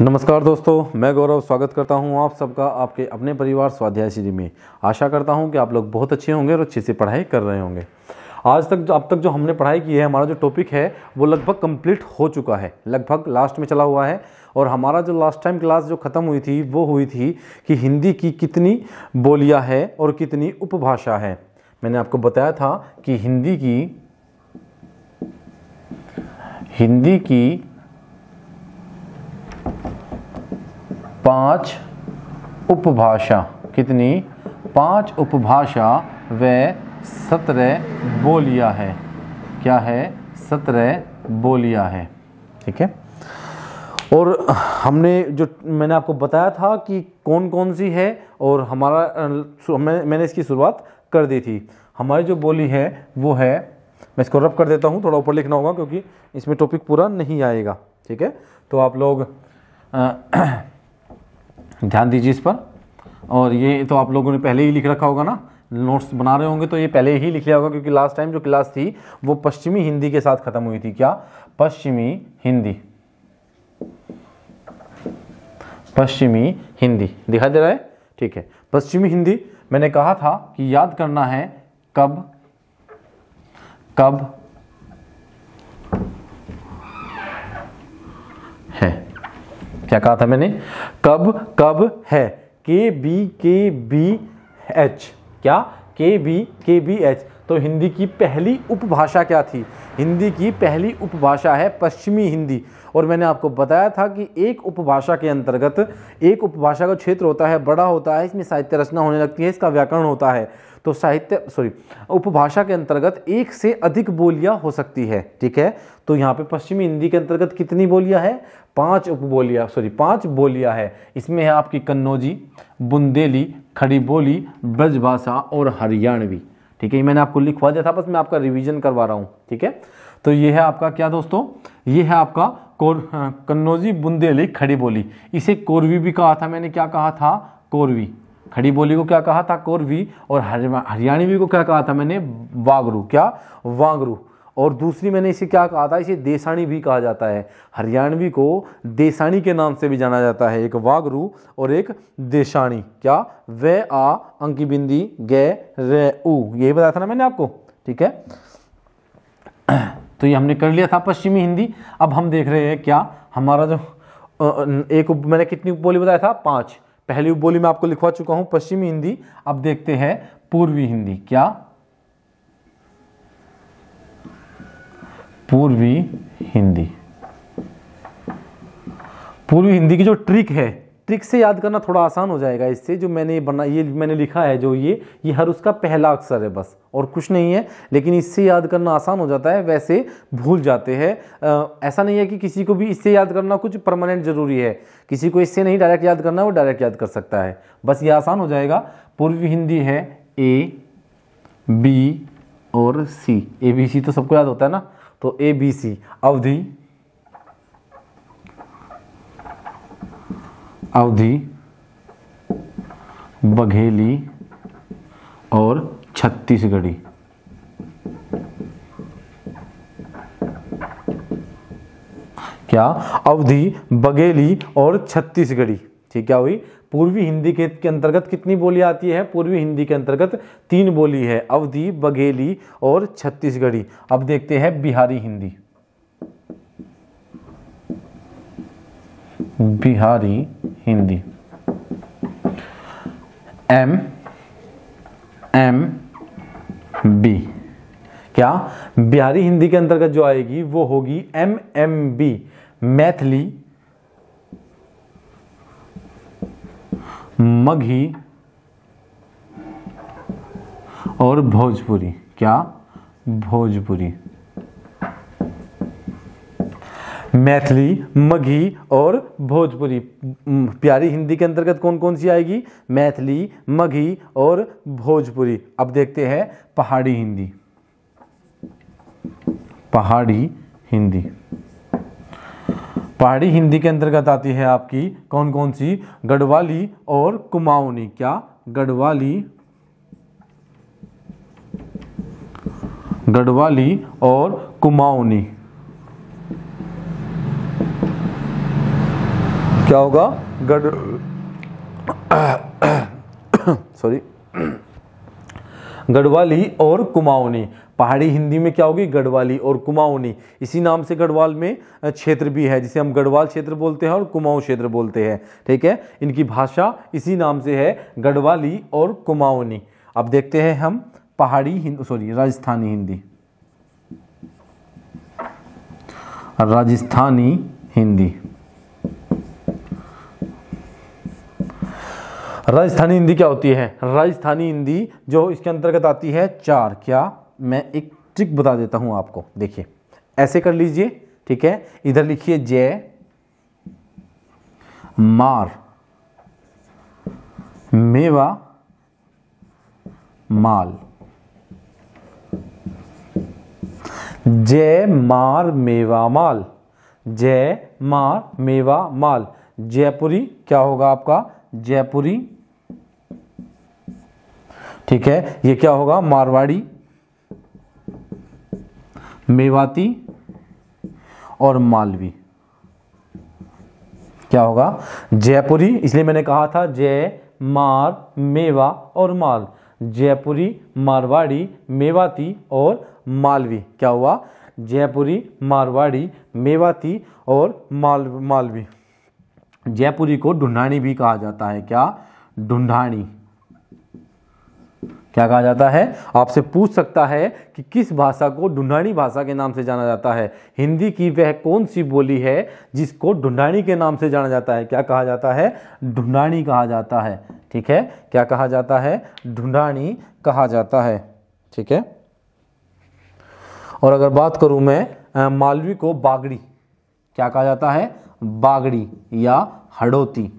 नमस्कार दोस्तों मैं गौरव स्वागत करता हूं आप सबका आपके अपने परिवार स्वाध्याय श्री में आशा करता हूं कि आप लोग बहुत अच्छे होंगे और अच्छे से पढ़ाई कर रहे होंगे आज तक जो अब तक जो हमने पढ़ाई की है हमारा जो टॉपिक है वो लगभग कंप्लीट हो चुका है लगभग लास्ट में चला हुआ है और हमारा जो लास्ट टाइम क्लास जो ख़त्म हुई थी वो हुई थी कि हिंदी की कितनी बोलियाँ है और कितनी उपभाषा है मैंने आपको बताया था कि हिंदी की हिंदी की पांच उपभाषा कितनी पांच उपभाषा व सत्रह बोलियां है क्या है सत्रह बोलियां है ठीक है और हमने जो मैंने आपको बताया था कि कौन कौन सी है और हमारा मैंने इसकी शुरुआत कर दी थी हमारी जो बोली है वो है मैं इसको रब कर देता हूँ थोड़ा ऊपर लिखना होगा क्योंकि इसमें टॉपिक पूरा नहीं आएगा ठीक है तो आप लोग आ, ध्यान दीजिए इस पर और ये तो आप लोगों ने पहले ही लिख रखा होगा ना नोट्स बना रहे होंगे तो ये पहले ही लिख लिया होगा क्योंकि लास्ट टाइम जो क्लास थी वो पश्चिमी हिंदी के साथ ख़त्म हुई थी क्या पश्चिमी हिंदी पश्चिमी हिंदी दिखाई दे रहा है ठीक है पश्चिमी हिंदी मैंने कहा था कि याद करना है कब कब है क्या कहा था मैंने कब कब है के बी के बी एच क्या के बी के बी एच तो हिंदी की पहली उपभाषा क्या थी हिंदी की पहली उपभाषा है पश्चिमी हिंदी और मैंने आपको बताया था कि एक उपभाषा के अंतर्गत एक उपभाषा का क्षेत्र होता है बड़ा होता है इसमें साहित्य रचना होने लगती है इसका व्याकरण होता है तो साहित्य सॉरी उपभाषा के अंतर्गत एक से अधिक बोलियां हो सकती है ठीक है तो यहाँ पे पश्चिमी हिंदी के अंतर्गत कितनी बोलियां हैं पांच उपबोलियां सॉरी पांच बोलियां है इसमें है आपकी कन्नौजी बुंदेली खड़ी बोली ब्रजभाषा और हरियाणवी ठीक है ये मैंने आपको लिखवा दिया था बस मैं आपका रिवीजन करवा रहा हूँ ठीक है तो ये है आपका क्या दोस्तों ये है आपका कोर हाँ, कन्नौजी बुंदेली खड़ी बोली इसे कोरवी भी कहा था मैंने क्या कहा था कोरवी खड़ी बोली को क्या कहा था कोरवी और हरियाणवी को क्या कहा था मैंने वागरू क्या वागरू और दूसरी मैंने इसे क्या कहा था इसे देसाणी भी कहा जाता है हरियाणवी को देसाणी के नाम से भी जाना जाता है एक वागरू और एक देशाणी क्या व आ अंकी बिंदी गे रे उ यही बताया था ना मैंने आपको ठीक है तो ये हमने कर लिया था पश्चिमी हिंदी अब हम देख रहे हैं क्या हमारा जो एक उप मैंने कितनी उप बोली बताया था पाँच पहली उप बोली मैं आपको लिखवा चुका हूँ पश्चिमी हिंदी अब देखते हैं पूर्वी हिंदी क्या पूर्वी हिंदी पूर्वी हिंदी की जो ट्रिक है ट्रिक से याद करना थोड़ा आसान हो जाएगा इससे जो मैंने बना ये मैंने लिखा है जो ये ये हर उसका पहला अक्षर है बस और कुछ नहीं है लेकिन इससे याद करना आसान हो जाता है वैसे भूल जाते हैं ऐसा नहीं है कि किसी को भी इससे याद करना कुछ परमानेंट ज़रूरी है किसी को इससे नहीं डायरेक्ट याद करना वो डायरेक्ट याद कर सकता है बस ये आसान हो जाएगा पूर्वी हिंदी है ए बी और सी ए बी सी तो सबको याद होता है ना तो ए बी सी अवधि अवधि बघेली और छत्तीसगढ़ी क्या अवधि बघेली और छत्तीसगढ़ी ठीक क्या हुई पूर्वी हिंदी के, अंतर्गत कितनी बोली आती है पूर्वी हिंदी के अंतर्गत तीन बोली है अवधि बघेली और छत्तीसगढ़ी अब देखते हैं Bihari Hindi Bihari Hindi M M B क्या बिहारी हिंदी के अंतर्गत जो आएगी वो होगी M M B Maithili Magahi और भोजपुरी क्या भोजपुरी मैथिली मगही और भोजपुरी प्यारी हिंदी के अंतर्गत कौन कौन सी आएगी मैथिली मगही और भोजपुरी अब देखते हैं पहाड़ी हिंदी पहाड़ी हिंदी पहाड़ी हिंदी के अंतर्गत आती है आपकी कौन कौन सी गढ़वाली और कुमाऊनी क्या गढ़वाली गढ़वाली और कुमाऊनी क्या होगा गढ़ सॉरी गढ़वाली और कुमाऊनी पहाड़ी हिंदी में क्या होगी गढ़वाली और कुमाऊनी इसी नाम से गढ़वाल में क्षेत्र भी है जिसे हम गढ़वाल क्षेत्र बोलते हैं और कुमाऊं क्षेत्र बोलते हैं ठीक है इनकी भाषा इसी नाम से है गढ़वाली और कुमाऊनी अब देखते हैं हम पहाड़ी हिंद सॉरी राजस्थानी हिंदी राजस्थानी हिंदी राजस्थानी हिंदी क्या होती है राजस्थानी हिंदी जो इसके अंतर्गत आती है चार क्या मैं एक ट्रिक बता देता हूं आपको देखिए ऐसे कर लीजिए ठीक है इधर लिखिए जय मार मेवा माल जय मार मेवा माल जय मार मेवा माल जयपुरी क्या होगा आपका जयपुरी ठीक है ये क्या होगा मारवाड़ी मेवाती और मालवी क्या होगा जयपुरी इसलिए मैंने कहा था जय मार मेवा और माल जयपुरी मारवाड़ी मेवाती और मालवी क्या हुआ जयपुरी मारवाड़ी मेवाती और माल मालवी जयपुरी को ढूंढाणी भी कहा जाता है क्या ढूंढाणी क्या कहा जाता है आपसे पूछ सकता है कि किस भाषा को ढूंढाणी भाषा के नाम से जाना जाता है हिंदी की वह कौन सी बोली है जिसको ढूंढाणी के नाम से जाना जाता है क्या कहा जाता है ढूंढाणी कहा जाता है ठीक है क्या कहा जाता है ढूंढाणी कहा जाता है ठीक है और अगर बात करूं मैं मालवी को बागड़ी क्या कहा जाता है बागड़ी या हड़ोती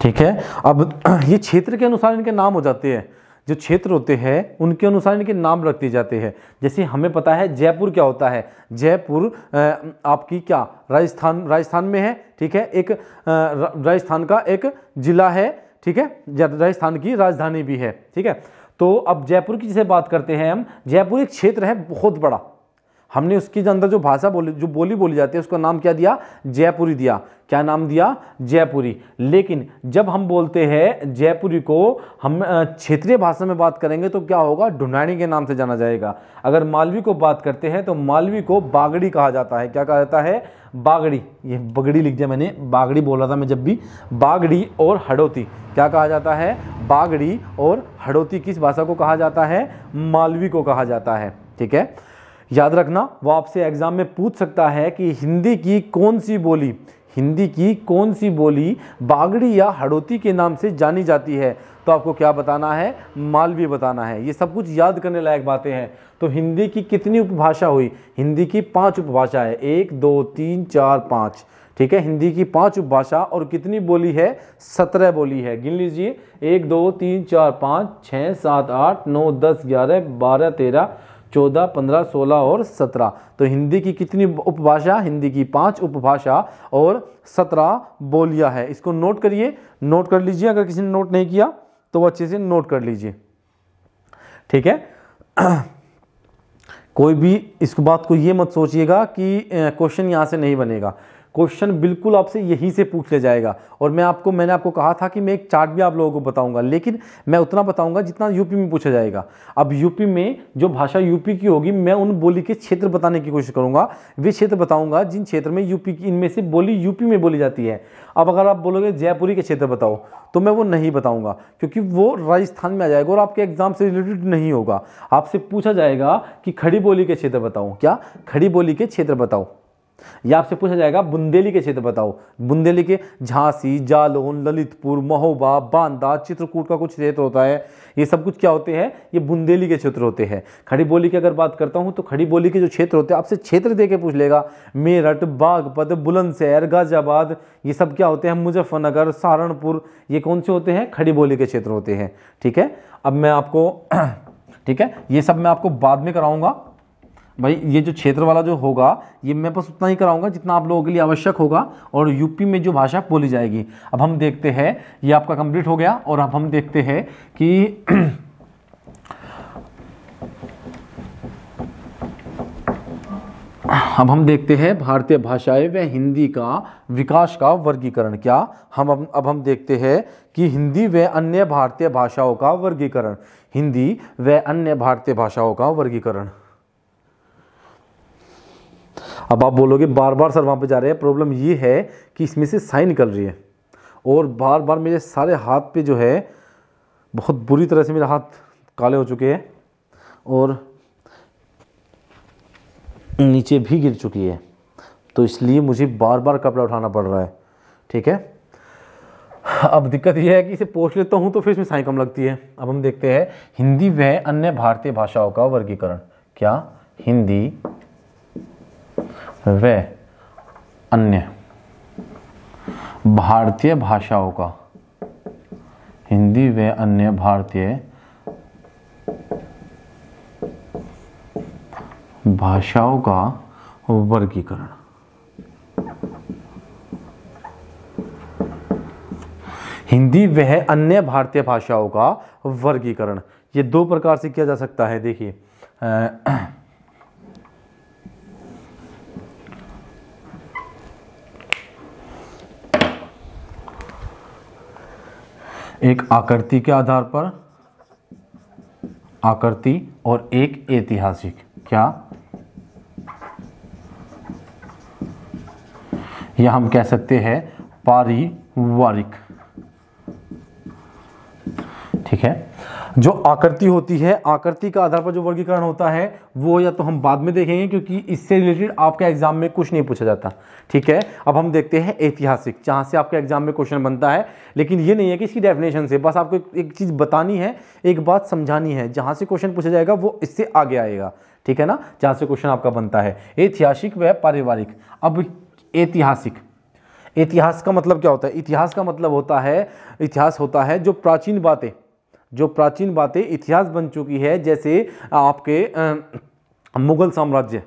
ठीक है अब ये क्षेत्र के अनुसार इनके नाम हो जाते हैं जो क्षेत्र होते हैं उनके अनुसार इनके नाम रख दिए जाते हैं जैसे हमें पता है जयपुर क्या होता है जयपुर आपकी क्या राजस्थान राजस्थान में है ठीक है एक राजस्थान का एक जिला है ठीक है राजस्थान की राजधानी भी है ठीक है तो अब जयपुर की जैसे बात करते हैं हम जयपुर एक क्षेत्र है बहुत बड़ा हमने उसके अंदर जो भाषा बोली जो बोली बोली जाती है उसका नाम क्या दिया जयपुरी दिया क्या नाम दिया जयपुरी लेकिन जब हम बोलते हैं जयपुरी को हम क्षेत्रीय भाषा में बात करेंगे तो क्या होगा ढुंडानी के नाम से जाना जाएगा अगर मालवी को बात करते हैं तो मालवी को बागड़ी कहा जाता है क्या कहा जाता है बागड़ी ये बगड़ी लिख दिया मैंने बागड़ी बोला था मैं जब भी बागड़ी और हड़ौती क्या कहा जाता है बागड़ी और हड़ौती किस भाषा को कहा जाता है मालवी को कहा जाता है ठीक है याद रखना वो आपसे एग्जाम में पूछ सकता है कि हिंदी की कौन सी बोली हिंदी की कौन सी बोली बागड़ी या हड़ोती के नाम से जानी जाती है तो आपको क्या बताना है मालवी बताना है ये सब कुछ याद करने लायक बातें हैं तो हिंदी की कितनी उपभाषा हुई हिंदी की पांच उपभाषा है एक दो तीन चार पाँच ठीक है हिंदी की पांच उपभाषा और कितनी बोली है सत्रह बोली है गिन लीजिए एक दो तीन चार पाँच छः सात आठ नौ दस ग्यारह बारह तेरह चौदह पंद्रह सोलह और सत्रह तो हिंदी की कितनी उपभाषा हिंदी की पांच उपभाषा और सत्रह बोलियां है इसको नोट करिए नोट कर लीजिए अगर किसी ने नोट नहीं किया तो अच्छे से नोट कर लीजिए ठीक है कोई भी इस बात को ये मत सोचिएगा कि क्वेश्चन यहाँ से नहीं बनेगा क्वेश्चन बिल्कुल आपसे यहीं से पूछ ले जाएगा और मैं आपको मैंने आपको कहा था कि मैं एक चार्ट भी आप लोगों को बताऊंगा लेकिन मैं उतना बताऊंगा जितना यूपी में पूछा जाएगा अब यूपी में जो भाषा यूपी की होगी मैं उन बोली के क्षेत्र बताने की कोशिश करूंगा वे क्षेत्र बताऊंगा जिन क्षेत्र में यूपी की इनमें से बोली यूपी में बोली जाती है अब अगर आप बोलोगे जयपुरी के क्षेत्र बताओ तो मैं वो नहीं बताऊंगा क्योंकि वो राजस्थान में आ जाएगा और आपके एग्जाम से रिलेटेड नहीं होगा आपसे पूछा जाएगा कि खड़ी बोली के क्षेत्र बताओ क्या खड़ी बोली के क्षेत्र बताओ या आपसे पूछा जाएगा बुंदेली के क्षेत्र बताओ बुंदेली के झांसी जालौन ललितपुर महोबा बांदा चित्रकूट का कुछ क्षेत्र होता है ये सब कुछ क्या होते हैं ये बुंदेली के क्षेत्र होते हैं खड़ी बोली की अगर बात करता हूँ तो खड़ी बोली के जो क्षेत्र होते हैं आपसे क्षेत्र दे के पूछ लेगा मेरठ बागपत बुलंदशहर गाजियाबाद ये सब क्या होते हैं मुजफ्फरनगर सहारनपुर ये कौन से होते हैं खड़ी बोली के क्षेत्र होते हैं ठीक है अब मैं आपको ठीक है ये सब मैं आपको बाद में कराऊंगा भाई ये जो क्षेत्र वाला जो होगा ये मैं बस उतना ही कराऊंगा जितना आप लोगों के लिए आवश्यक होगा और यूपी में जो भाषा बोली जाएगी अब हम देखते हैं ये आपका कंप्लीट हो गया और अब हम देखते हैं कि अब हम देखते हैं भारतीय भाषाएं व हिंदी का विकास का वर्गीकरण क्या हम अब, हम देखते हैं कि हिंदी व अन्य भारतीय भाषाओं का वर्गीकरण हिंदी व अन्य भारतीय भाषाओं का वर्गीकरण अब आप बोलोगे बार बार सर वहाँ पे जा रहे हैं प्रॉब्लम ये है कि इसमें से साइन निकल रही है और बार बार मेरे सारे हाथ पे जो है बहुत बुरी तरह से मेरे हाथ काले हो चुके हैं और नीचे भी गिर चुकी है तो इसलिए मुझे बार बार कपड़ा उठाना पड़ रहा है ठीक है अब दिक्कत यह है कि इसे पोस्ट लेता हूँ तो फिर इसमें साई कम लगती है अब हम देखते हैं हिंदी व अन्य भारतीय भाषाओं का वर्गीकरण क्या हिंदी व अन्य भारतीय भाषाओं का हिंदी व अन्य भारतीय भाषाओं का वर्गीकरण हिंदी वह अन्य भारतीय भाषाओं का वर्गीकरण ये दो प्रकार से किया जा सकता है देखिए एक आकृति के आधार पर आकृति और एक ऐतिहासिक क्या यह हम कह सकते हैं पारिवारिक ठीक है जो आकृति होती है आकृति का आधार पर जो वर्गीकरण होता है वो या तो हम बाद में देखेंगे क्योंकि इससे रिलेटेड आपके एग्जाम में कुछ नहीं पूछा जाता ठीक है अब हम देखते हैं ऐतिहासिक जहाँ से आपके एग्जाम में क्वेश्चन बनता है लेकिन ये नहीं है कि इसकी डेफिनेशन से बस आपको एक चीज़ बतानी है एक बात समझानी है जहाँ से क्वेश्चन पूछा जाएगा वो इससे आगे आएगा ठीक है ना जहाँ से क्वेश्चन आपका बनता है ऐतिहासिक व पारिवारिक अब ऐतिहासिक इतिहास का मतलब क्या होता है इतिहास का मतलब होता है इतिहास होता है जो प्राचीन बातें जो प्राचीन बातें इतिहास बन चुकी है जैसे आपके मुगल साम्राज्य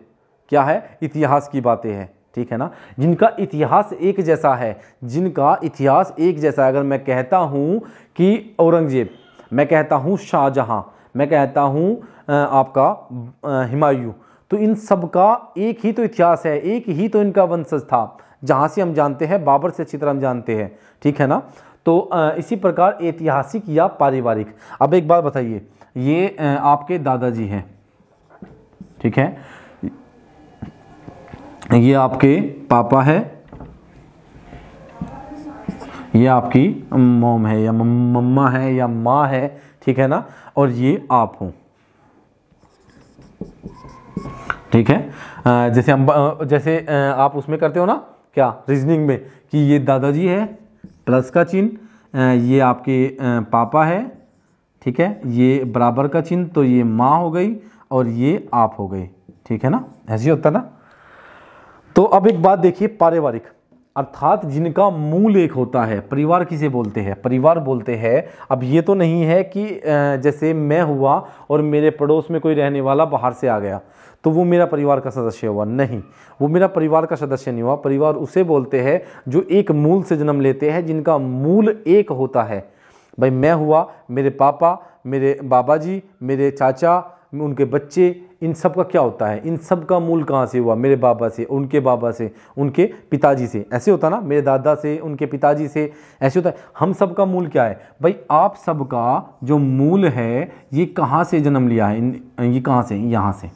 क्या है इतिहास की बातें हैं ठीक है ना जिनका इतिहास एक जैसा है जिनका इतिहास एक जैसा है अगर मैं कहता हूँ कि औरंगजेब मैं कहता हूँ शाहजहाँ मैं कहता हूँ आपका हिमायूं तो इन सब का एक ही तो इतिहास है एक ही तो इनका वंशज था जहाँ से हम जानते हैं बाबर से अच्छी तरह हम जानते हैं ठीक है ना तो इसी प्रकार ऐतिहासिक या पारिवारिक अब एक बात बताइए ये आपके दादाजी हैं ठीक है ये आपके पापा है ये आपकी मोम है या मम्मा है या माँ है ठीक है ना और ये आप हो ठीक है जैसे हम जैसे आप उसमें करते हो ना क्या रीजनिंग में कि ये दादाजी है प्लस का चिन्ह ये आपके पापा है ठीक है ये बराबर का चिन्ह तो ये माँ हो गई और ये आप हो गई ठीक है ना ऐसे होता ना तो अब एक बात देखिए पारिवारिक अर्थात जिनका मूल एक होता है परिवार किसे बोलते हैं परिवार बोलते हैं अब ये तो नहीं है कि जैसे मैं हुआ और मेरे पड़ोस में कोई रहने वाला बाहर से आ गया तो वो मेरा परिवार का सदस्य हुआ नहीं वो मेरा परिवार का सदस्य नहीं हुआ परिवार उसे बोलते हैं जो एक मूल से जन्म लेते हैं जिनका मूल एक होता है भाई मैं हुआ मेरे पापा मेरे बाबा जी मेरे चाचा उनके बच्चे इन सब का क्या होता है इन सब का मूल कहाँ से हुआ मेरे बाबा से उनके बाबा से उनके पिताजी से ऐसे होता ना मेरे दादा से उनके पिताजी से ऐसे होता है हम सब का मूल क्या है भाई आप सब का जो मूल है ये कहाँ से जन्म लिया है ये कहाँ से यहाँ से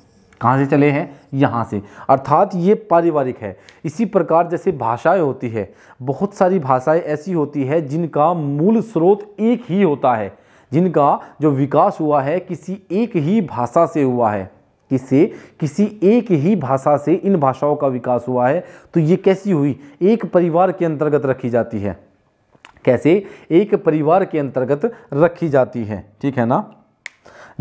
कहाँ से चले हैं यहाँ से अर्थात ये पारिवारिक है इसी प्रकार जैसे भाषाएं होती है बहुत सारी भाषाएं ऐसी होती है जिनका मूल स्रोत एक ही होता है जिनका जो विकास हुआ है किसी एक ही भाषा से हुआ है किसे किसी एक ही भाषा से इन भाषाओं का विकास हुआ है तो ये कैसी हुई एक परिवार के अंतर्गत रखी जाती है कैसे एक परिवार के अंतर्गत रखी जाती है ठीक है ना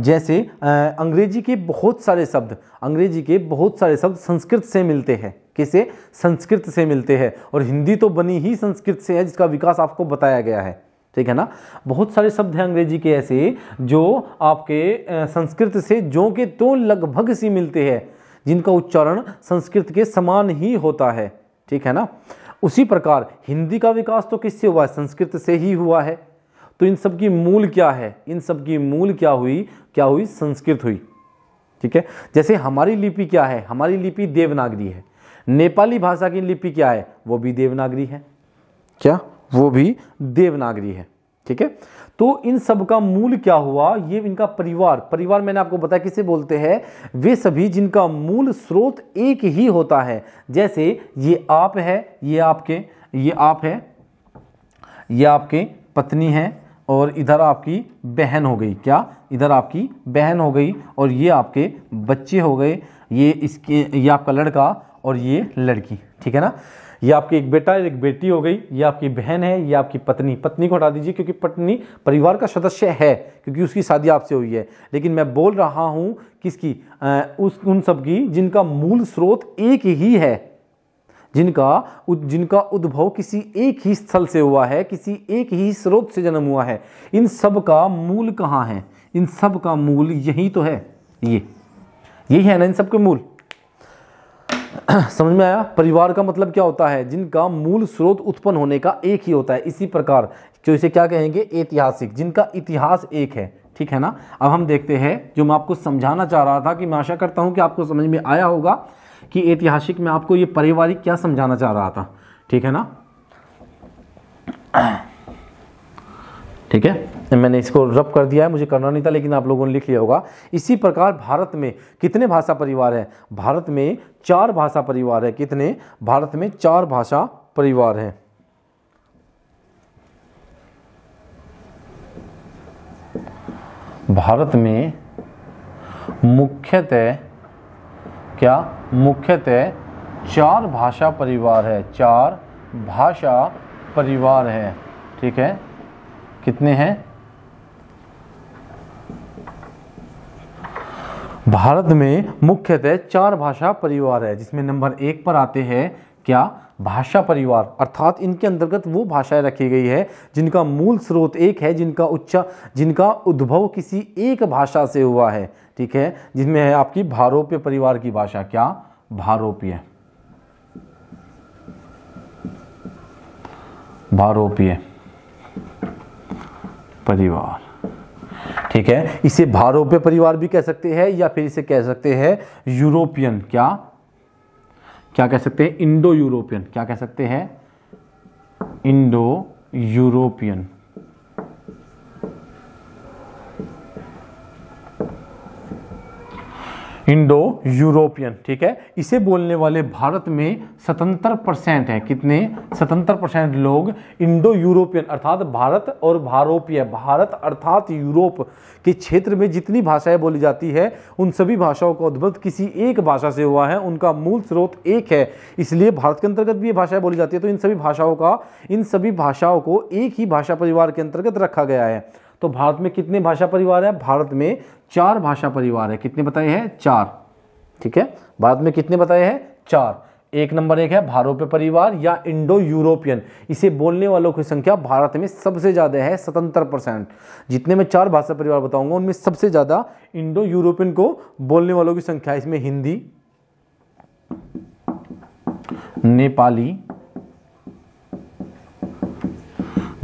जैसे अंग्रेजी के बहुत सारे शब्द अंग्रेजी के बहुत सारे शब्द संस्कृत से मिलते हैं किसे संस्कृत से मिलते हैं और हिंदी तो बनी ही संस्कृत से है जिसका विकास आपको बताया गया है ठीक है ना बहुत सारे शब्द हैं अंग्रेजी के ऐसे जो आपके संस्कृत से जो के तो लगभग सी मिलते हैं जिनका उच्चारण संस्कृत के समान ही होता है ठीक है ना उसी प्रकार हिंदी का विकास तो किससे हुआ है संस्कृत से ही हुआ है तो इन सब की मूल क्या है इन सब की मूल क्या हुई क्या हुई संस्कृत हुई ठीक है जैसे हमारी लिपि क्या है हमारी लिपि देवनागरी है नेपाली भाषा की लिपि क्या है वो भी देवनागरी है क्या वो भी देवनागरी है ठीक है तो इन सब का मूल क्या हुआ ये इनका परिवार परिवार मैंने आपको बताया किसे बोलते हैं वे सभी जिनका मूल स्रोत एक ही होता है जैसे ये आप है ये आपके ये आप है ये आपके पत्नी है और इधर आपकी बहन हो गई क्या इधर आपकी बहन हो गई और ये आपके बच्चे हो गए ये इसके ये आपका लड़का और ये लड़की ठीक है ना ये आपकी एक बेटा एक बेटी हो गई ये आपकी बहन है ये आपकी पत्नी पत्नी को हटा दीजिए क्योंकि पत्नी परिवार का सदस्य है क्योंकि उसकी शादी आपसे हुई है लेकिन मैं बोल रहा हूँ किसकी आ, उस उन सब की जिनका मूल स्रोत एक ही है जिनका जिनका उद्भव किसी एक ही स्थल से हुआ है किसी एक ही स्रोत से जन्म हुआ है इन सब का मूल कहाँ है इन सब का मूल यही तो है ये यही है ना इन सब के मूल समझ में आया परिवार का मतलब क्या होता है जिनका मूल स्रोत उत्पन्न होने का एक ही होता है इसी प्रकार जो इसे क्या कहेंगे ऐतिहासिक जिनका इतिहास एक है ठीक है ना अब हम देखते हैं जो मैं आपको समझाना चाह रहा था कि मैं आशा करता हूं कि आपको समझ में आया होगा कि ऐतिहासिक में आपको ये पारिवारिक क्या समझाना चाह रहा था ठीक है ना ठीक है मैंने इसको रब कर दिया है मुझे करना नहीं था लेकिन आप लोगों ने लिख लिया होगा इसी प्रकार भारत में कितने भाषा परिवार हैं भारत में चार भाषा परिवार है कितने भारत में चार भाषा परिवार हैं भारत में मुख्यतः क्या मुख्यतः चार भाषा परिवार है चार भाषा परिवार है ठीक है कितने हैं भारत में मुख्यतः चार भाषा परिवार है जिसमें नंबर एक पर आते हैं क्या भाषा परिवार अर्थात इनके अंतर्गत वो भाषाएं रखी गई है जिनका मूल स्रोत एक है जिनका उच्चा जिनका उद्भव किसी एक भाषा से हुआ है ठीक है जिसमें है आपकी भारोप्य परिवार की भाषा क्या भारोप्य भारोपीय परिवार ठीक है इसे भारोप्य परिवार भी कह सकते हैं या फिर इसे कह सकते हैं यूरोपियन क्या क्या कह सकते हैं इंडो यूरोपियन क्या कह सकते हैं इंडो यूरोपियन इंडो यूरोपियन ठीक है इसे बोलने वाले भारत में सतहत्तर परसेंट है कितने सतहत्तर परसेंट लोग इंडो यूरोपियन अर्थात भारत और भारोपीय भारत अर्थात यूरोप के क्षेत्र में जितनी भाषाएं बोली जाती है उन सभी भाषाओं का उद्भव किसी एक भाषा से हुआ है उनका मूल स्रोत एक है इसलिए भारत के अंतर्गत भी ये भाषाएं बोली जाती है तो इन सभी भाषाओं का इन सभी भाषाओं को एक ही भाषा परिवार के अंतर्गत रखा गया है तो भारत में कितने भाषा परिवार है भारत में चार भाषा परिवार है कितने बताए हैं चार ठीक है भारत में कितने बताए हैं चार एक नंबर एक है भारोपे परिवार या इंडो यूरोपियन इसे बोलने वालों की संख्या भारत में सबसे ज़्यादा है सतहत्तर परसेंट जितने मैं चार भाषा परिवार बताऊंगा उनमें सबसे ज़्यादा इंडो यूरोपियन को बोलने वालों की संख्या इसमें हिंदी नेपाली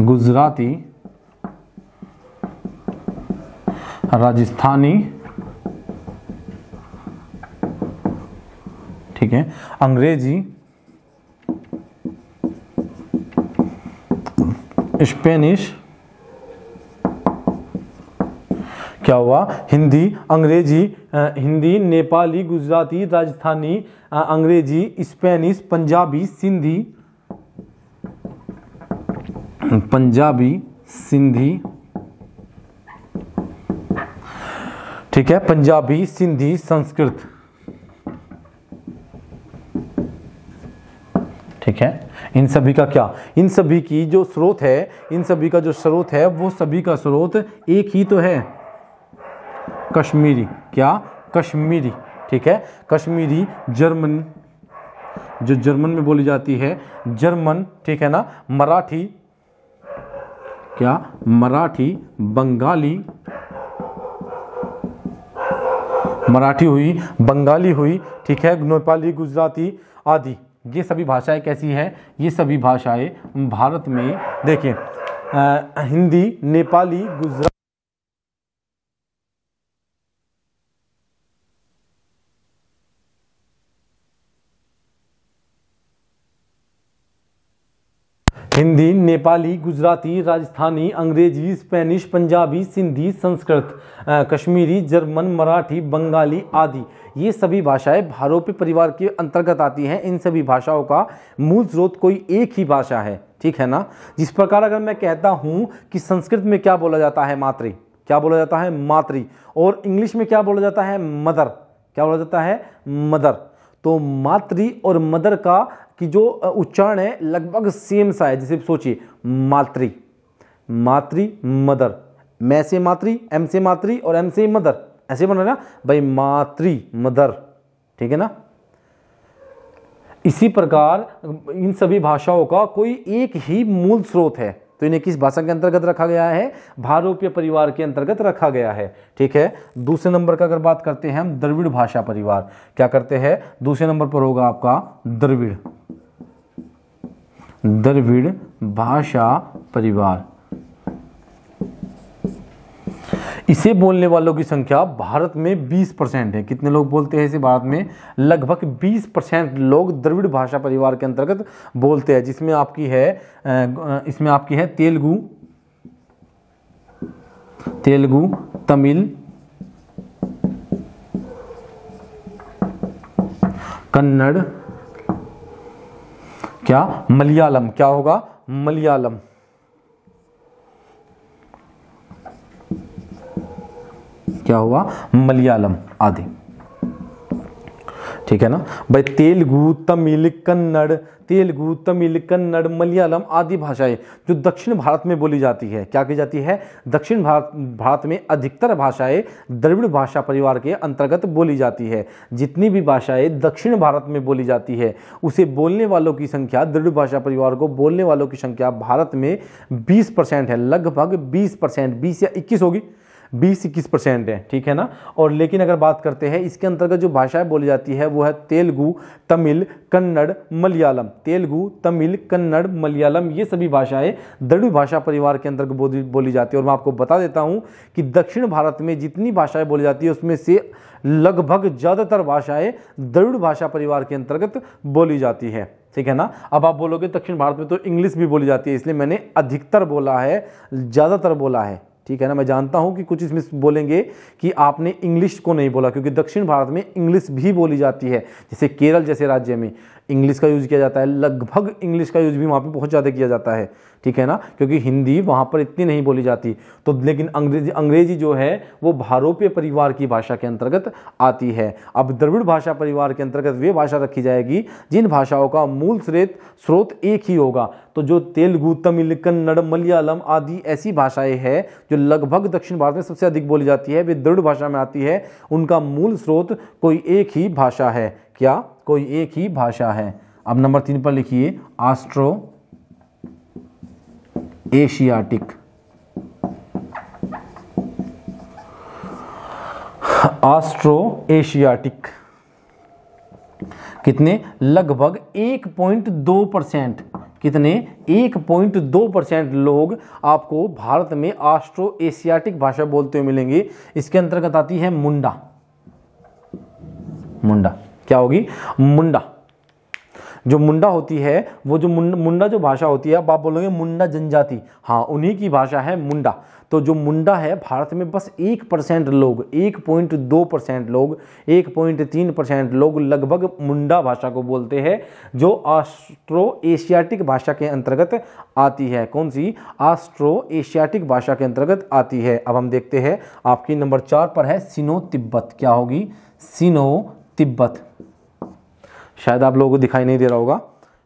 गुजराती राजस्थानी ठीक है अंग्रेजी स्पेनिश क्या हुआ हिंदी अंग्रेजी हिंदी नेपाली गुजराती राजस्थानी अंग्रेजी स्पेनिश पंजाबी सिंधी पंजाबी सिंधी ठीक है पंजाबी सिंधी संस्कृत ठीक है इन सभी का क्या इन सभी की जो स्रोत है इन सभी का जो स्रोत है वो सभी का स्रोत एक ही तो है कश्मीरी क्या कश्मीरी ठीक है कश्मीरी जर्मन जो जर्मन में बोली जाती है जर्मन ठीक है ना मराठी क्या मराठी बंगाली मराठी हुई बंगाली हुई ठीक है नेपाली गुजराती आदि ये सभी भाषाएं कैसी हैं ये सभी भाषाएं भारत में देखें हिंदी नेपाली गुजरा नेपाली गुजराती राजस्थानी अंग्रेजी स्पेनिश पंजाबी सिंधी संस्कृत कश्मीरी जर्मन मराठी बंगाली आदि ये सभी भाषाएं भारोपी परिवार के अंतर्गत आती हैं इन सभी भाषाओं का मूल स्रोत कोई एक ही भाषा है ठीक है ना जिस प्रकार अगर मैं कहता हूँ कि संस्कृत में क्या बोला जाता है मातृ क्या बोला जाता है मातृ और इंग्लिश में क्या बोला जाता है मदर क्या बोला जाता है मदर तो मातृ और मदर का कि जो उच्चारण है लगभग सेम सा है जैसे सोचिए मातृ मातृ मदर मैं से मातृ एम से मातृ और एम से मदर ऐसे बना ना भाई मातृ मदर ठीक है ना इसी प्रकार इन सभी भाषाओं का कोई एक ही मूल स्रोत है तो इन्हें किस भाषा के अंतर्गत रखा गया है भारोपीय परिवार के अंतर्गत रखा गया है ठीक है दूसरे नंबर का अगर बात करते हैं हम द्रविड़ भाषा परिवार क्या करते हैं दूसरे नंबर पर होगा आपका द्रविड़ द्रविड़ भाषा परिवार इसे बोलने वालों की संख्या भारत में 20 परसेंट है कितने लोग बोलते हैं इसे भारत में लगभग 20 परसेंट लोग द्रविड़ भाषा परिवार के अंतर्गत बोलते हैं जिसमें आपकी है इसमें आपकी है तेलुगु तेलुगु तमिल कन्नड़ क्या मलयालम क्या होगा मलयालम क्या हुआ मलयालम आदि ठीक है ना भाई तेलुगु तमिल कन्नड़ तेलुगु तमिल कन्नड़ मलयालम आदि भाषाएं जो दक्षिण भारत में बोली जाती है क्या की जाती है दक्षिण भारत भारत में अधिकतर भाषाएं द्रविड़ भाषा परिवार के अंतर्गत बोली जाती है जितनी भी भाषाएं दक्षिण भारत में बोली जाती है उसे बोलने वालों की संख्या द्रविड़ भाषा परिवार को बोलने वालों की संख्या भारत में बीस परसेंट है लगभग बीस परसेंट बीस या इक्कीस होगी बीस इक्कीस परसेंट है ठीक है ना और लेकिन अगर बात करते हैं इसके अंतर्गत जो भाषाएं बोली जाती है वो है तेलुगु तमिल कन्नड़ मलयालम तेलुगु तमिल कन्नड़ मलयालम ये सभी भाषाएं द्रविड़ भाषा परिवार के अंतर्गत बोली जाती है और मैं आपको बता देता हूँ कि दक्षिण भारत में जितनी भाषाएं बोली जाती है उसमें से लगभग ज़्यादातर भाषाएं द्रविड़ भाषा परिवार के अंतर्गत बोली जाती है ठीक है ना अब आप बोलोगे दक्षिण भारत में तो इंग्लिश भी बोली जाती है इसलिए मैंने अधिकतर बोला है ज़्यादातर बोला है ठीक है ना मैं जानता हूं कि कुछ इसमें बोलेंगे कि आपने इंग्लिश को नहीं बोला क्योंकि दक्षिण भारत में इंग्लिश भी बोली जाती है जैसे केरल जैसे राज्य में इंग्लिश का यूज़ किया जाता है लगभग इंग्लिश का यूज़ भी वहाँ पे बहुत ज़्यादा किया जाता है ठीक है ना क्योंकि हिंदी वहाँ पर इतनी नहीं बोली जाती तो लेकिन अंग्रेजी अंग्रेजी जो है वो भारोपीय परिवार की भाषा के अंतर्गत आती है अब द्रविड़ भाषा परिवार के अंतर्गत वे भाषा रखी जाएगी जिन भाषाओं का मूल स्रोत स्रोत एक ही होगा तो जो तेलुगु तमिल कन्नड़ मलयालम आदि ऐसी भाषाएं हैं जो लगभग दक्षिण भारत में सबसे अधिक बोली जाती है वे द्रविड़ भाषा में आती है उनका मूल स्रोत कोई एक ही भाषा है क्या कोई एक ही भाषा है अब नंबर तीन पर लिखिए आस्ट्रो एशियाटिक आस्ट्रो एशियाटिक कितने लगभग 1.2 परसेंट कितने 1.2 परसेंट लोग आपको भारत में आस्ट्रो एशियाटिक भाषा बोलते हुए मिलेंगे इसके अंतर्गत आती है मुंडा मुंडा क्या होगी मुंडा जो मुंडा होती है वो जो मुंडा मुंडा जो भाषा होती है अब आप बोलोगे मुंडा जनजाति हाँ उन्हीं की भाषा है मुंडा तो जो मुंडा है भारत में बस एक परसेंट लोग एक पॉइंट दो परसेंट लोग एक पॉइंट तीन परसेंट लोग लगभग मुंडा भाषा को बोलते हैं जो आस्ट्रो एशियाटिक भाषा के अंतर्गत आती है कौन सी आस्ट्रो एशियाटिक भाषा के अंतर्गत आती है अब हम देखते हैं आपकी नंबर चार पर है सिनो तिब्बत क्या होगी सिनो तिब्बत शायद आप लोगों को दिखाई नहीं दे रहा होगा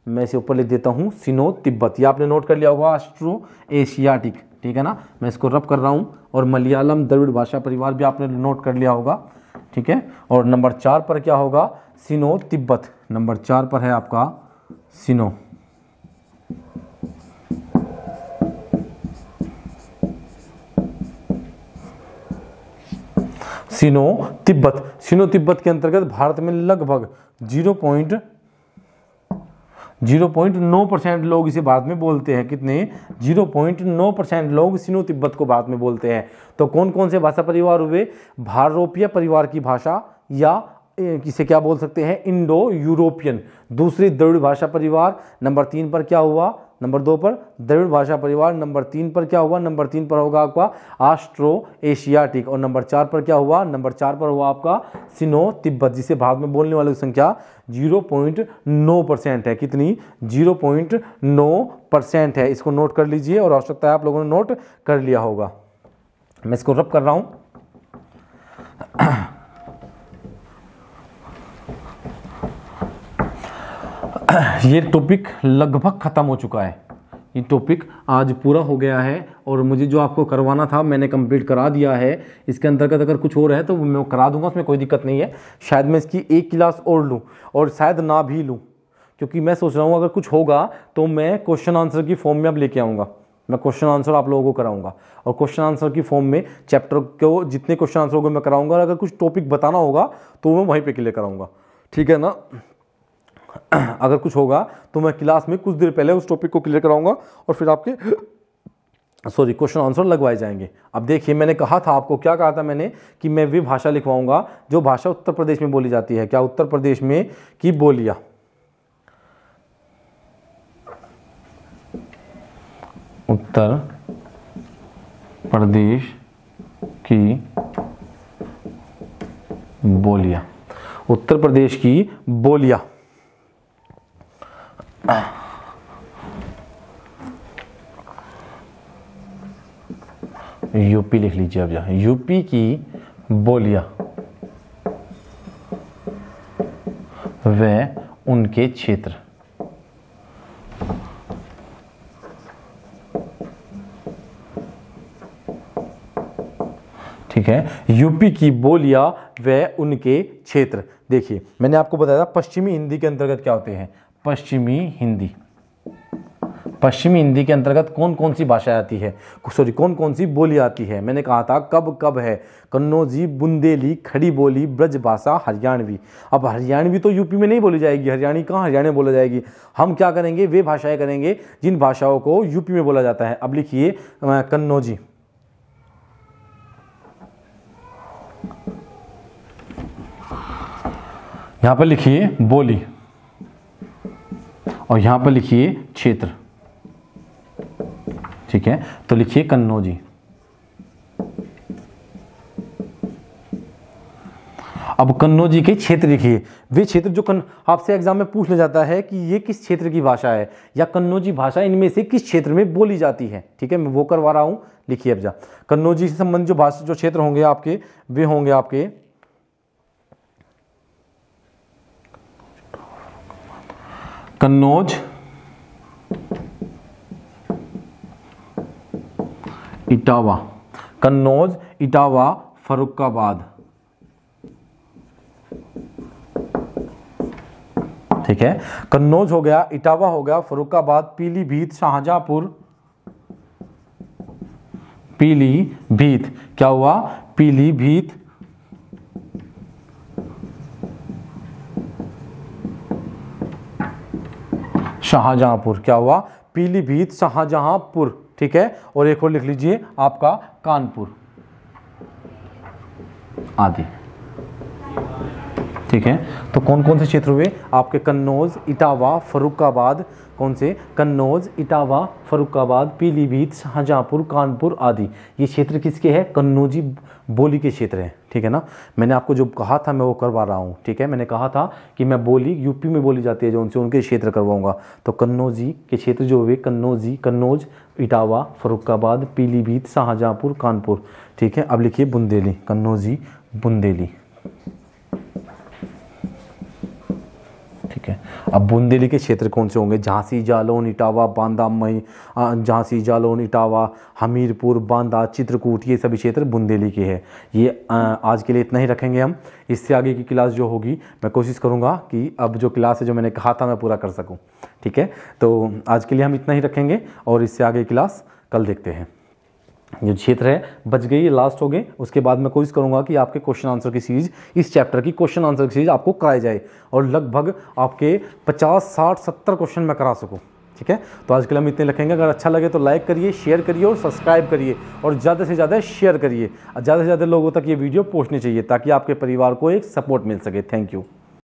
मैं इसे ऊपर लिख देता हूँ सिनो तिब्बत ये आपने नोट कर लिया होगा आस्ट्रो एशियाटिक ठीक है ना मैं इसको रब कर रहा हूँ और मलयालम द्रविड़ भाषा परिवार भी आपने नोट कर लिया होगा ठीक है और नंबर चार पर क्या होगा सिनो तिब्बत नंबर चार पर है आपका सिनो सिनो तिब्बत सिनो तिब्बत के अंतर्गत भारत में लगभग जीरो पॉइंट जीरो पॉइंट नौ परसेंट लोग इसे भारत में बोलते हैं कितने जीरो पॉइंट नौ परसेंट लोग सिनो तिब्बत को भारत में बोलते हैं तो कौन कौन से भाषा परिवार हुए भारोपीय परिवार की भाषा या किसे क्या बोल सकते हैं इंडो यूरोपियन दूसरी द्रविड़ भाषा परिवार नंबर तीन पर क्या हुआ नंबर दो पर द्रविड़ भाषा परिवार नंबर तीन पर क्या हुआ नंबर तीन पर होगा आपका आस्ट्रो एशियाटिक और नंबर चार पर क्या हुआ नंबर चार पर हुआ आपका सिनो तिब्बत जिसे भारत में बोलने वालों की संख्या जीरो पॉइंट नौ परसेंट है कितनी जीरो पॉइंट नौ परसेंट है इसको नोट कर लीजिए और आवश्यकता है आप लोगों ने नोट कर लिया होगा मैं इसको रब कर रहा हूँ ये टॉपिक लगभग ख़त्म हो चुका है ये टॉपिक आज पूरा हो गया है और मुझे जो आपको करवाना था मैंने कंप्लीट करा दिया है इसके अंतर्गत अगर कुछ और है तो मैं करा दूंगा उसमें कोई दिक्कत नहीं है शायद मैं इसकी एक क्लास और लूँ और शायद ना भी लूँ क्योंकि मैं सोच रहा हूँ अगर कुछ होगा तो मैं क्वेश्चन आंसर की फॉर्म में अब लेके आऊँगा मैं क्वेश्चन आंसर आप लोगों को कराऊंगा और क्वेश्चन आंसर की फॉर्म में चैप्टर को जितने क्वेश्चन आंसर होंगे मैं कराऊंगा और अगर कुछ टॉपिक बताना होगा तो मैं वहीं पे क्लियर कराऊंगा ठीक है ना अगर कुछ होगा तो मैं क्लास में कुछ देर पहले उस टॉपिक को क्लियर कराऊंगा और फिर आपके सॉरी क्वेश्चन आंसर लगवाए जाएंगे अब देखिए मैंने कहा था आपको क्या कहा था मैंने कि मैं वे भाषा लिखवाऊंगा जो भाषा उत्तर प्रदेश में बोली जाती है क्या उत्तर प्रदेश में की बोलिया उत्तर प्रदेश की बोलिया उत्तर प्रदेश की बोलिया यूपी लिख लीजिए अब यहां यूपी की बोलियां व उनके क्षेत्र ठीक है यूपी की बोलियां व उनके क्षेत्र देखिए मैंने आपको बताया था पश्चिमी हिंदी के अंतर्गत क्या होते हैं पश्चिमी हिंदी पश्चिमी हिंदी के अंतर्गत कौन कौन सी भाषा आती है सॉरी कौन कौन सी बोली आती है मैंने कहा था कब कब है कन्नौजी बुंदेली खड़ी बोली ब्रज भाषा हरियाणवी अब हरियाणवी तो यूपी में नहीं बोली जाएगी हरियाणी कहाँ हरियाणा बोला जाएगी हम क्या करेंगे वे भाषाएं करेंगे जिन भाषाओं को यूपी में बोला जाता है अब लिखिए कन्नौजी यहाँ पर लिखिए बोली और यहां पर लिखिए क्षेत्र ठीक है तो लिखिए कन्नौजी अब कन्नौजी के क्षेत्र लिखिए वे क्षेत्र जो कन आपसे एग्जाम में पूछ ले जाता है कि ये किस क्षेत्र की भाषा है या कन्नौजी भाषा इनमें से किस क्षेत्र में बोली जाती है ठीक है मैं वो करवा रहा हूं लिखिए अब जा कन्नौजी से संबंधित जो भाषा जो क्षेत्र होंगे आपके वे होंगे आपके कन्नौज इटावा कन्नौज इटावा फरुखाबाद ठीक है कन्नौज हो गया इटावा हो गया फरुखाबाद पीलीभीत शाहजहांपुर पीलीभीत क्या हुआ पीलीभीत शाहजहांपुर क्या हुआ पीलीभीत शाहजहांपुर ठीक है और एक और लिख लीजिए आपका कानपुर आदि ठीक है तो कौन कौन से क्षेत्र हुए आपके कन्नौज इटावा फरुखाबाद कौन से कन्नौज इटावा फरुखाबाद पीलीभीत शाहजहांपुर कानपुर आदि ये क्षेत्र किसके हैं कन्नौजी बोली के क्षेत्र हैं ठीक है ना मैंने आपको जो कहा था मैं वो करवा रहा हूँ ठीक है मैंने कहा था कि मैं बोली यूपी में बोली जाती है जो उनसे उनके क्षेत्र करवाऊँगा तो कन्नौजी के क्षेत्र जो हुए कन्नौजी कन्नौज इटावा फरुखाबाद पीलीभीत शाहजहाँपुर कानपुर ठीक है अब लिखिए बुंदेली कन्नौजी बुंदेली ठीक है अब बुंदेली के क्षेत्र कौन से होंगे झांसी जालौन इटावा बांदा मई झांसी जालौन इटावा हमीरपुर बांदा चित्रकूट ये सभी क्षेत्र बुंदेली के हैं ये आज के लिए इतना ही रखेंगे हम इससे आगे की क्लास जो होगी मैं कोशिश करूँगा कि अब जो क्लास है जो मैंने कहा था मैं पूरा कर सकूँ ठीक है तो आज के लिए हम इतना ही रखेंगे और इससे आगे क्लास कल देखते हैं जो क्षेत्र है बच गई लास्ट हो गए उसके बाद मैं कोशिश करूंगा कि आपके क्वेश्चन आंसर की सीरीज इस चैप्टर की क्वेश्चन आंसर की सीरीज आपको कराई जाए और लगभग आपके 50 60 70 क्वेश्चन मैं करा सकूं ठीक है तो आज के लिए हम इतने लिखेंगे अगर अच्छा लगे तो लाइक करिए शेयर करिए और सब्सक्राइब करिए और ज़्यादा से ज़्यादा शेयर करिए ज़्यादा से ज़्यादा लोगों तक ये वीडियो पहुँचनी चाहिए ताकि आपके परिवार को एक सपोर्ट मिल सके थैंक यू